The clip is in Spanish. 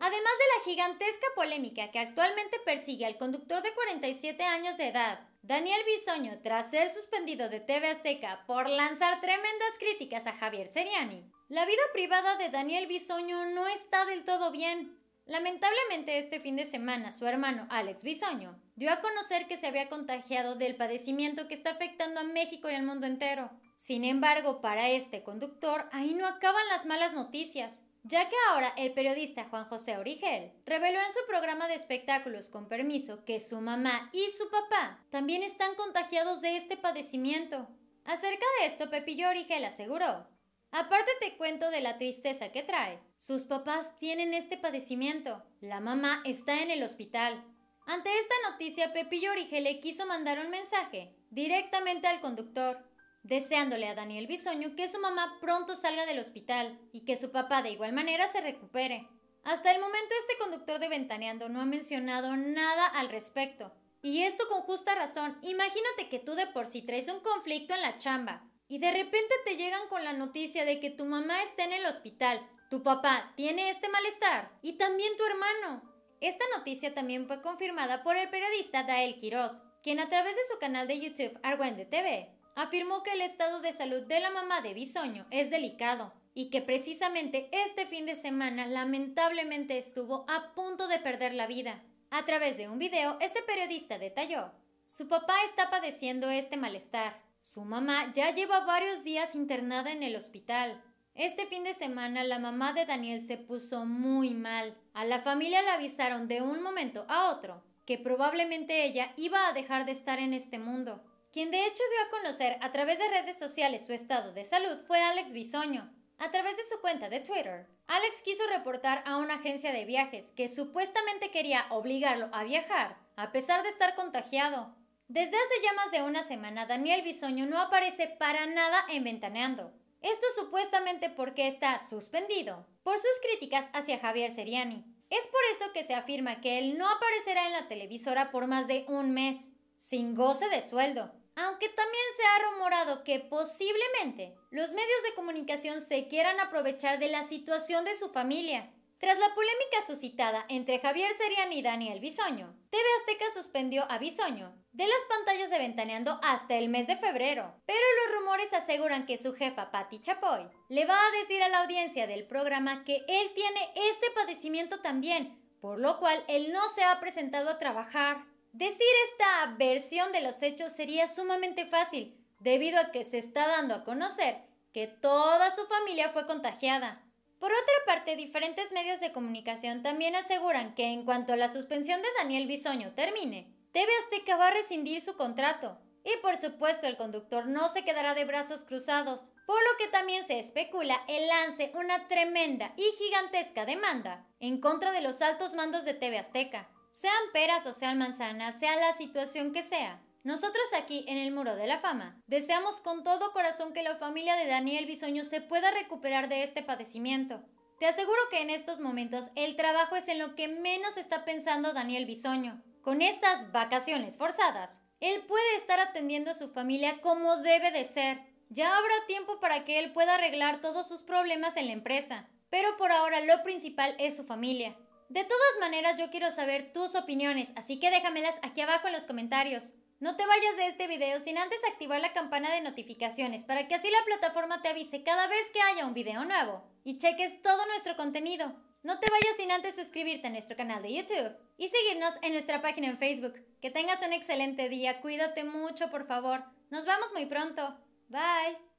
Además de la gigantesca polémica que actualmente persigue al conductor de 47 años de edad, Daniel Bisoño, tras ser suspendido de TV Azteca por lanzar tremendas críticas a Javier Seriani, la vida privada de Daniel Bisoño no está del todo bien. Lamentablemente este fin de semana su hermano Alex Bisoño dio a conocer que se había contagiado del padecimiento que está afectando a México y al mundo entero. Sin embargo, para este conductor ahí no acaban las malas noticias, ya que ahora el periodista Juan José Origel reveló en su programa de espectáculos con permiso que su mamá y su papá también están contagiados de este padecimiento. Acerca de esto, Pepillo Origel aseguró, aparte te cuento de la tristeza que trae, sus papás tienen este padecimiento, la mamá está en el hospital. Ante esta noticia, Pepillo Origel le quiso mandar un mensaje directamente al conductor, deseándole a Daniel Bisoño que su mamá pronto salga del hospital y que su papá de igual manera se recupere. Hasta el momento este conductor de Ventaneando no ha mencionado nada al respecto. Y esto con justa razón. Imagínate que tú de por sí traes un conflicto en la chamba y de repente te llegan con la noticia de que tu mamá está en el hospital, tu papá tiene este malestar y también tu hermano. Esta noticia también fue confirmada por el periodista Dael Quiroz, quien a través de su canal de YouTube Arguende TV afirmó que el estado de salud de la mamá de Bisoño es delicado y que precisamente este fin de semana lamentablemente estuvo a punto de perder la vida. A través de un video, este periodista detalló, su papá está padeciendo este malestar. Su mamá ya lleva varios días internada en el hospital. Este fin de semana la mamá de Daniel se puso muy mal. A la familia le avisaron de un momento a otro que probablemente ella iba a dejar de estar en este mundo. Quien de hecho dio a conocer a través de redes sociales su estado de salud fue Alex Bisoño. A través de su cuenta de Twitter, Alex quiso reportar a una agencia de viajes que supuestamente quería obligarlo a viajar, a pesar de estar contagiado. Desde hace ya más de una semana, Daniel Bisoño no aparece para nada en Ventaneando. Esto supuestamente porque está suspendido por sus críticas hacia Javier Seriani. Es por esto que se afirma que él no aparecerá en la televisora por más de un mes, sin goce de sueldo. Aunque también se ha rumorado que posiblemente los medios de comunicación se quieran aprovechar de la situación de su familia. Tras la polémica suscitada entre Javier Serian y Daniel Bisoño, TV Azteca suspendió a Bisoño de las pantallas de Ventaneando hasta el mes de febrero. Pero los rumores aseguran que su jefa, Patti Chapoy, le va a decir a la audiencia del programa que él tiene este padecimiento también, por lo cual él no se ha presentado a trabajar. Decir esta versión de los hechos sería sumamente fácil, debido a que se está dando a conocer que toda su familia fue contagiada. Por otra parte, diferentes medios de comunicación también aseguran que en cuanto la suspensión de Daniel Bisoño termine, TV Azteca va a rescindir su contrato. Y por supuesto, el conductor no se quedará de brazos cruzados, por lo que también se especula el lance una tremenda y gigantesca demanda en contra de los altos mandos de TV Azteca. Sean peras o sean manzanas, sea la situación que sea. Nosotros aquí en el Muro de la Fama deseamos con todo corazón que la familia de Daniel Bisoño se pueda recuperar de este padecimiento. Te aseguro que en estos momentos el trabajo es en lo que menos está pensando Daniel Bisoño. Con estas vacaciones forzadas, él puede estar atendiendo a su familia como debe de ser. Ya habrá tiempo para que él pueda arreglar todos sus problemas en la empresa, pero por ahora lo principal es su familia. De todas maneras, yo quiero saber tus opiniones, así que déjamelas aquí abajo en los comentarios. No te vayas de este video sin antes activar la campana de notificaciones para que así la plataforma te avise cada vez que haya un video nuevo y cheques todo nuestro contenido. No te vayas sin antes suscribirte a nuestro canal de YouTube y seguirnos en nuestra página en Facebook. Que tengas un excelente día, cuídate mucho por favor. Nos vemos muy pronto. Bye.